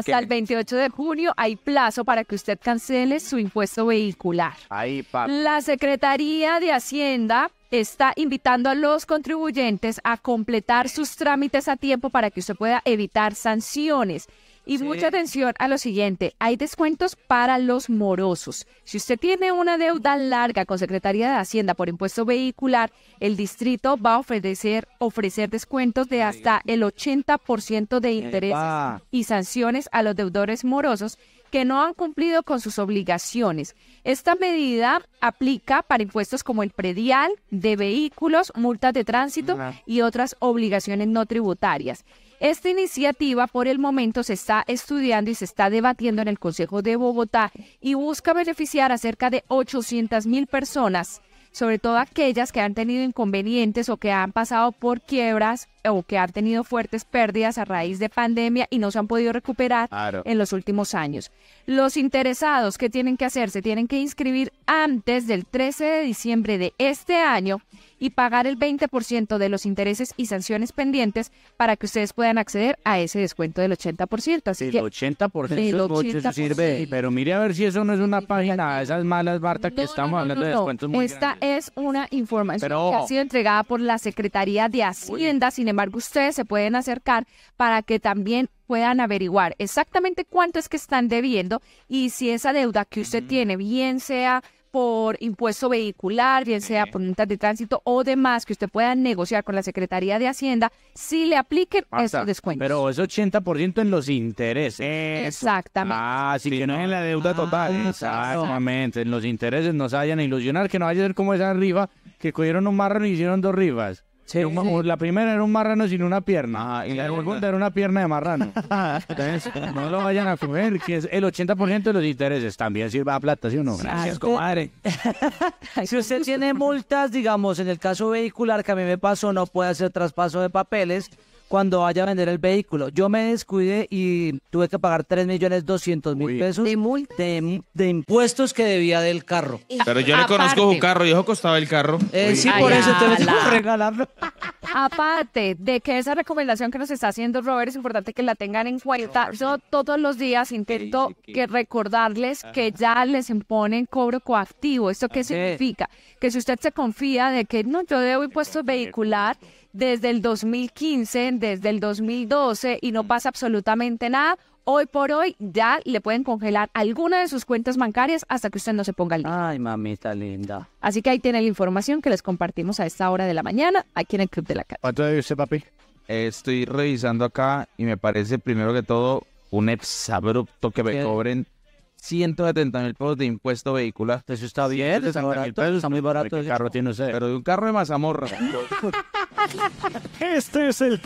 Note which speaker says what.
Speaker 1: Hasta el 28 de junio hay plazo para que usted cancele su impuesto vehicular. La Secretaría de Hacienda está invitando a los contribuyentes a completar sus trámites a tiempo para que usted pueda evitar sanciones. Y mucha atención a lo siguiente, hay descuentos para los morosos. Si usted tiene una deuda larga con Secretaría de Hacienda por impuesto vehicular, el distrito va a ofrecer, ofrecer descuentos de hasta el 80% de intereses y sanciones a los deudores morosos que no han cumplido con sus obligaciones. Esta medida aplica para impuestos como el predial, de vehículos, multas de tránsito y otras obligaciones no tributarias. Esta iniciativa por el momento se está estudiando y se está debatiendo en el Consejo de Bogotá y busca beneficiar a cerca de 800 mil personas, sobre todo aquellas que han tenido inconvenientes o que han pasado por quiebras o que han tenido fuertes pérdidas a raíz de pandemia y no se han podido recuperar en los últimos años. Los interesados que tienen que hacer, se tienen que inscribir antes del 13 de diciembre de este año y pagar el 20% de los intereses y sanciones pendientes para que ustedes puedan acceder a ese descuento del 80%. Así el
Speaker 2: 80%, El 80%, sirve, pero mire a ver si eso no es una página de esas malas, Barta, que estamos hablando de descuentos muy Esta
Speaker 1: es una información que ha sido entregada por la Secretaría de Hacienda, embargo, ustedes se pueden acercar para que también puedan averiguar exactamente cuánto es que están debiendo y si esa deuda que usted tiene, bien sea por impuesto vehicular, bien sea por multas de tránsito o demás que usted pueda negociar con la Secretaría de Hacienda, si le apliquen esos estos descuentos.
Speaker 2: Pero es 80% en los intereses.
Speaker 1: Exactamente.
Speaker 2: Ah, sí, que no es en la deuda ah, total. Exactamente. En los intereses no se vayan a ilusionar que no vaya a ser como esa arriba, que cogieron un marrón y hicieron dos rivas la primera era un marrano sin una pierna ah, y la segunda era una pierna de marrano. Entonces, no lo vayan a comer, que el 80% de los intereses también sirve a plata, ¿sí o no? Gracias, comadre. si usted tiene multas, digamos, en el caso vehicular que a mí me pasó, no puede hacer traspaso de papeles cuando vaya a vender el vehículo. Yo me descuidé y tuve que pagar 3.200.000 millones mil pesos ¿De, De, impuestos que debía del carro. Pero yo le conozco su carro, yo costaba el carro. Eh, sí, por eso te lo regalarlo
Speaker 1: aparte de que esa recomendación que nos está haciendo Robert es importante que la tengan en cuenta, yo todos los días intento que recordarles que ya les imponen cobro coactivo. ¿Esto qué significa? Que si usted se confía de que no, yo debo impuestos vehicular desde el 2015, desde el 2012 y no mm. pasa absolutamente nada, Hoy por hoy ya le pueden congelar alguna de sus cuentas bancarias hasta que usted no se ponga al Ay, mamita linda. Así que ahí tiene la información que les compartimos a esta hora de la mañana aquí en el Club de la Casa.
Speaker 2: ¿Cuánto debe dice papi? Eh, estoy revisando acá y me parece primero que todo un exabrupto que me cobren 170 mil pesos de impuesto vehicular. Eso está bien, está, está muy barato. ¿Qué carro tiene usted? Pero de un carro de mazamorra.
Speaker 1: este es el